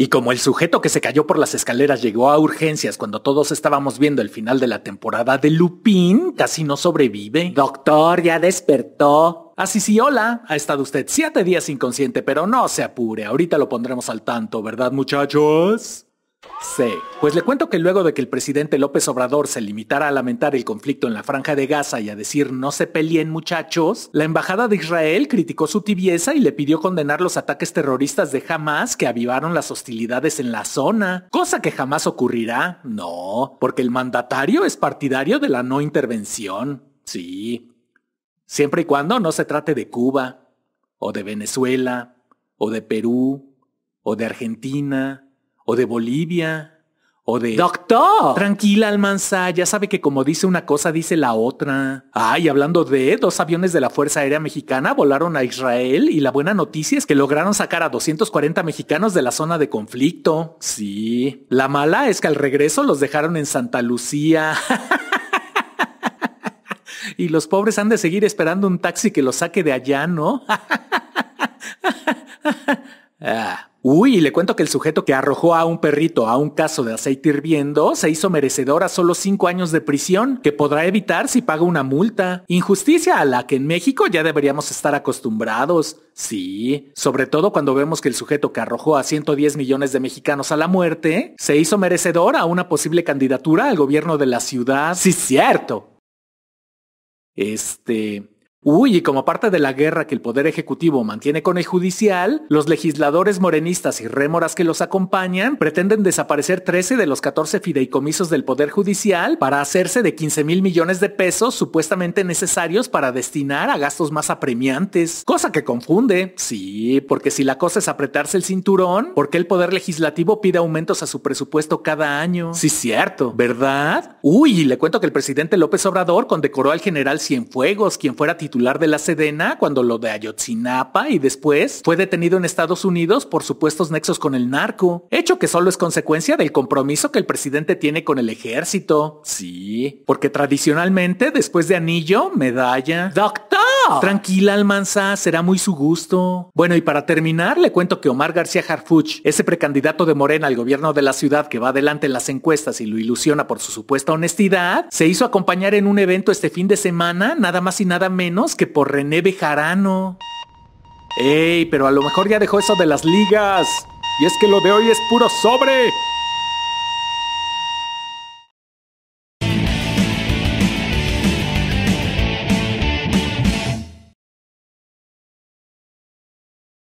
Y como el sujeto que se cayó por las escaleras llegó a urgencias cuando todos estábamos viendo el final de la temporada de Lupin, casi no sobrevive. Doctor, ya despertó. Así ah, sí, sí, hola. Ha estado usted siete días inconsciente, pero no se apure. Ahorita lo pondremos al tanto, ¿verdad, muchachos? Sí, pues le cuento que luego de que el presidente López Obrador se limitara a lamentar el conflicto en la franja de Gaza y a decir no se peleen muchachos, la embajada de Israel criticó su tibieza y le pidió condenar los ataques terroristas de Hamas que avivaron las hostilidades en la zona, cosa que jamás ocurrirá, no, porque el mandatario es partidario de la no intervención, sí, siempre y cuando no se trate de Cuba, o de Venezuela, o de Perú, o de Argentina, o de Bolivia o de Doctor. Tranquila, Almanza, ya sabe que como dice una cosa, dice la otra. Ay, y hablando de dos aviones de la Fuerza Aérea Mexicana volaron a Israel y la buena noticia es que lograron sacar a 240 mexicanos de la zona de conflicto. Sí. La mala es que al regreso los dejaron en Santa Lucía. y los pobres han de seguir esperando un taxi que los saque de allá, ¿no? Ah. Uy, le cuento que el sujeto que arrojó a un perrito a un caso de aceite hirviendo se hizo merecedor a solo 5 años de prisión, que podrá evitar si paga una multa. Injusticia a la que en México ya deberíamos estar acostumbrados. Sí, sobre todo cuando vemos que el sujeto que arrojó a 110 millones de mexicanos a la muerte se hizo merecedor a una posible candidatura al gobierno de la ciudad. Sí, cierto. Este... Uy, y como parte de la guerra que el Poder Ejecutivo mantiene con el Judicial, los legisladores morenistas y rémoras que los acompañan pretenden desaparecer 13 de los 14 fideicomisos del Poder Judicial para hacerse de 15 mil millones de pesos supuestamente necesarios para destinar a gastos más apremiantes. Cosa que confunde. Sí, porque si la cosa es apretarse el cinturón, ¿por qué el Poder Legislativo pide aumentos a su presupuesto cada año? Sí, cierto, ¿verdad? Uy, y le cuento que el presidente López Obrador condecoró al general Cienfuegos, quien fuera titular titular de la Sedena cuando lo de Ayotzinapa y después fue detenido en Estados Unidos por supuestos nexos con el narco, hecho que solo es consecuencia del compromiso que el presidente tiene con el ejército. Sí, porque tradicionalmente después de anillo, medalla. Doctor Tranquila, Almanza, será muy su gusto. Bueno, y para terminar, le cuento que Omar García Harfuch, ese precandidato de Morena al gobierno de la ciudad que va adelante en las encuestas y lo ilusiona por su supuesta honestidad, se hizo acompañar en un evento este fin de semana, nada más y nada menos que por René Bejarano. ¡Ey! Pero a lo mejor ya dejó eso de las ligas. Y es que lo de hoy es puro sobre.